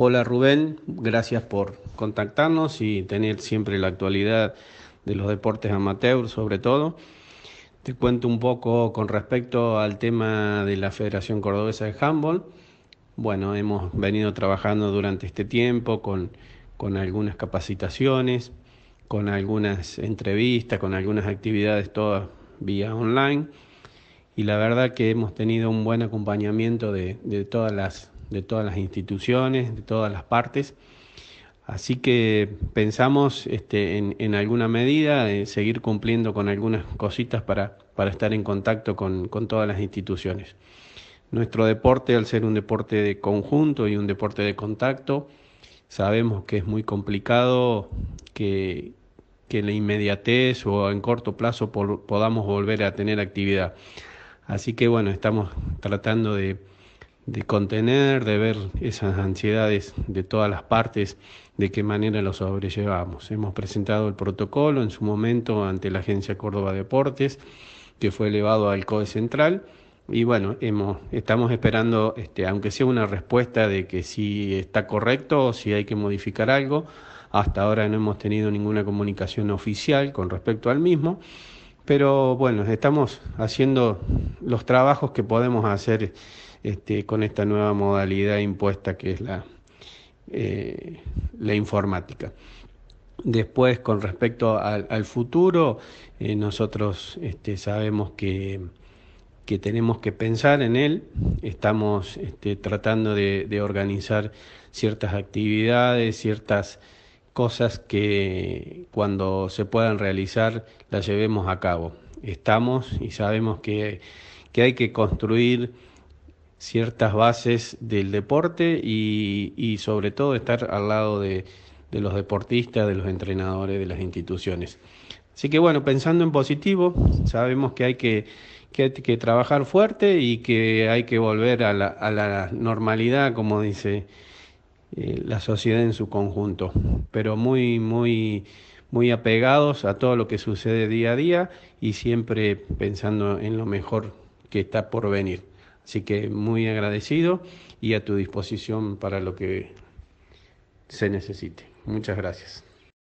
Hola Rubén, gracias por contactarnos y tener siempre la actualidad de los deportes amateurs, sobre todo. Te cuento un poco con respecto al tema de la Federación Cordobesa de Handball. Bueno, hemos venido trabajando durante este tiempo con, con algunas capacitaciones, con algunas entrevistas, con algunas actividades, todas vía online. Y la verdad que hemos tenido un buen acompañamiento de, de todas las de todas las instituciones, de todas las partes. Así que pensamos este, en, alguna medida eh, seguir cumpliendo con algunas cositas para, para estar en contacto con, todas las instituciones. Nuestro deporte, al ser un deporte de conjunto y un deporte de contacto, sabemos que es muy complicado que, en la inmediatez o en corto plazo podamos volver a tener actividad. Así que bueno, estamos tratando de de contener, de ver esas ansiedades de todas las partes, de qué manera lo sobrellevamos. Hemos presentado el protocolo en su momento ante la Agencia Córdoba Deportes, que fue elevado al COE Central. Y bueno, hemos, estamos esperando, este, aunque sea una respuesta de que si está correcto o si hay que modificar algo. Hasta ahora no hemos tenido ninguna comunicación oficial con respecto al mismo. Pero bueno, estamos haciendo los trabajos que podemos hacer este, con esta nueva modalidad impuesta que es la, eh, la informática. Después, con respecto al, futuro, eh, nosotros este, sabemos que, tenemos que pensar en él. Estamos este, tratando de, organizar ciertas actividades, ciertas cosas que cuando se puedan realizar las llevemos a cabo. Estamos y sabemos que, que hay que construir ciertas bases del deporte y, sobre todo estar al lado de, los deportistas, de los entrenadores, de las instituciones. Así que bueno, pensando en positivo, sabemos que hay que, que, trabajar fuerte y que hay que volver a la, normalidad, como dice eh, la sociedad en su conjunto, pero muy, muy, muy apegados a todo lo que sucede día a día y siempre pensando en lo mejor que está por venir. Así que muy agradecido y a tu disposición para lo que se necesite. Muchas gracias.